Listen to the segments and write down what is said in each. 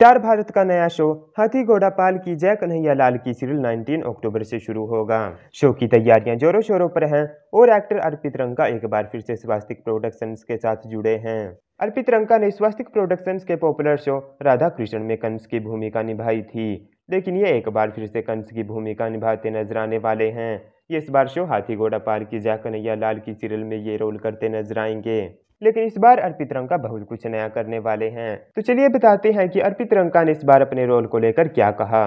Star Bharat का नया show हाथी घोड़ा पाल की जय कन्हैया लाल की सीरियल 19 अक्टूबर से शुरू होगा शो की तैयारियां जोरों शोरों पर हैं और एक्टर अर्पित रंका एक बार फिर से स्वास्तिक प्रोडक्शंस के साथ जुड़े हैं अर्पित रंका ने स्वास्तिक प्रोडक्शंस के पॉपुलर शो राधा कृष्ण में कंस की भूमिका निभाई थी लेकिन ये एक बार फिर से कंस की भूमिका निभाते नजर आने वाले हैं इस बार शो हाथी घोड़ा पाल की जय कन्हैया लाल की सीरियल में ये रोल करते नजर आएंगे लेकिन इस बार अर्पित रंका बहुत कुछ नया करने वाले हैं तो चलिए बताते हैं कि अर्पित रंका ने इस बार अपने रोल को लेकर क्या कहा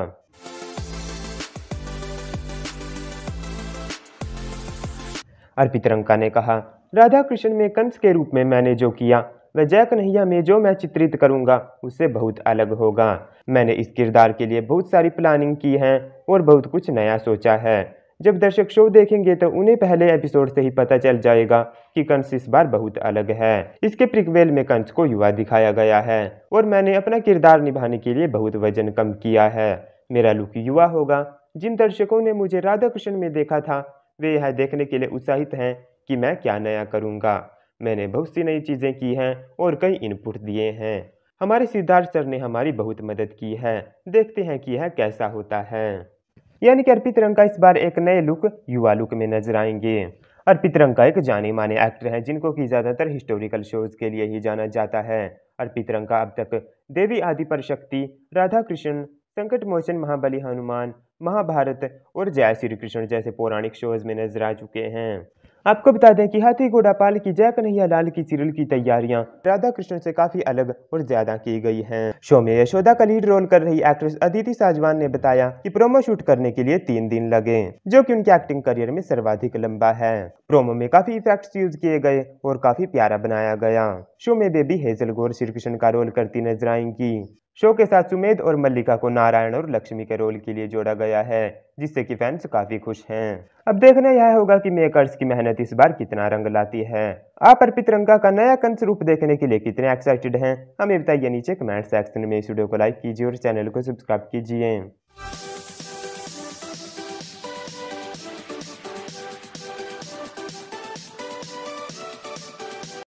अर्पित रंका ने कहा राधा कृष्ण में कंस के रूप में मैंने जो किया वह जय कन्हैया में जो मैं चित्रित करूंगा उससे बहुत अलग होगा मैंने इस किरदार के लिए बहुत सारी प्लानिंग की है और बहुत कुछ नया सोचा है जब दर्शक शो देखेंगे तो उन्हें पहले एपिसोड से ही पता चल जाएगा कि कंस इस बार बहुत अलग है इसके प्रिकवेल में कंस को युवा दिखाया गया है और मैंने अपना किरदार निभाने के लिए बहुत वजन कम किया है मेरा लुक युवा होगा जिन दर्शकों ने मुझे राधा कृष्ण में देखा था वे यह देखने के लिए उत्साहित हैं कि मैं क्या नया करूंगा मैंने बहुत सी नई चीज़ें की हैं और कई इनपुट दिए हैं हमारे सिद्धार्थ सर ने हमारी बहुत मदद की है देखते हैं कि यह है कैसा होता है यानी कि अर्पित रंका इस बार एक नए लुक युवा लुक में नजर आएंगे अर्पित रंका एक जाने माने एक्टर हैं जिनको कि ज़्यादातर हिस्टोरिकल शोज़ के लिए ही जाना जाता है अर्पित रंका अब तक देवी आदि पर शक्ति राधा कृष्ण संकट मोचन महाबली हनुमान महाभारत और जय श्री कृष्ण जैसे पौराणिक शोज़ में नजर आ चुके हैं आपको बता दें कि हाथी पाल की जय कन्हैया लाल की सीरियल की तैयारियां राधा कृष्ण से काफी अलग और ज्यादा की गई हैं। शो में यशोदा का लीड रोल कर रही एक्ट्रेस अदिति साजवान ने बताया कि प्रोमो शूट करने के लिए तीन दिन लगे जो कि उनके एक्टिंग करियर में सर्वाधिक लंबा है प्रोमो में काफी इफेक्ट यूज किए गए और काफी प्यारा बनाया गया शो में बेबी हेजल गोर श्री कृष्ण का रोल करती नजर आएंगी शो के साथ सुमेध और मल्लिका को नारायण और लक्ष्मी के रोल के लिए जोड़ा गया है जिससे कि फैंस काफी खुश हैं अब देखना यह होगा कि मेकर्स की मेहनत इस बार कितना रंग लाती है आप अर्पित रंगा का नया कंस रूप देखने के लिए कितने एक्साइटेड हैं हमें बताइए नीचे कमेंट सेक्शन में इस वीडियो को लाइक कीजिए और चैनल को सब्सक्राइब कीजिए